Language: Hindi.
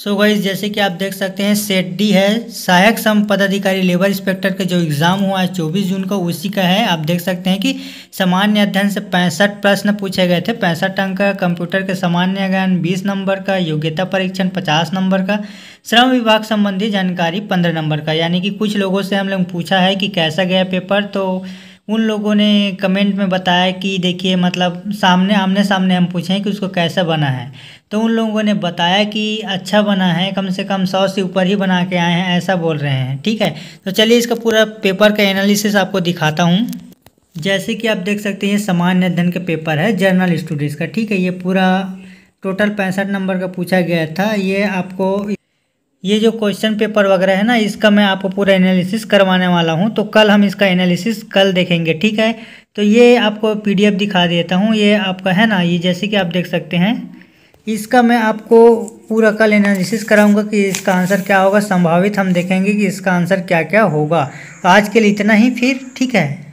सो so गाइज जैसे कि आप देख सकते हैं सेट डी है सहायक सम पदाधिकारी लेबर इंस्पेक्टर का जो एग्ज़ाम हुआ है चौबीस जून का उसी का है आप देख सकते हैं कि सामान्य अध्ययन से पैंसठ प्रश्न पूछे गए थे पैंसठ अंक का कंप्यूटर के सामान्य ज्ञान बीस नंबर का योग्यता परीक्षण पचास नंबर का श्रम विभाग संबंधी जानकारी पंद्रह नंबर का यानी कि कुछ लोगों से हम लोग पूछा है कि कैसा गया पेपर तो उन लोगों ने कमेंट में बताया कि देखिए मतलब सामने आमने सामने हम पूछें कि उसको कैसा बना है तो उन लोगों ने बताया कि अच्छा बना है कम से कम सौ से ऊपर ही बना के आए हैं ऐसा बोल रहे हैं ठीक है तो चलिए इसका पूरा पेपर का एनालिसिस आपको दिखाता हूँ जैसे कि आप देख सकते हैं सामान्य अध्ययन का पेपर है जर्नल स्टडीज़ का ठीक है ये पूरा टोटल पैंसठ नंबर का पूछा गया था ये आपको ये जो क्वेश्चन पेपर वगैरह है ना इसका मैं आपको पूरा एनालिसिस करवाने वाला हूँ तो कल हम इसका एनालिसिस कल देखेंगे ठीक है तो ये आपको पीडीएफ दिखा देता हूँ ये आपका है ना ये जैसे कि आप देख सकते हैं इसका मैं आपको पूरा कल एनालिसिस कराऊंगा कि इसका आंसर क्या होगा संभावित हम देखेंगे कि इसका आंसर क्या क्या होगा तो आज के लिए इतना ही फिर ठीक है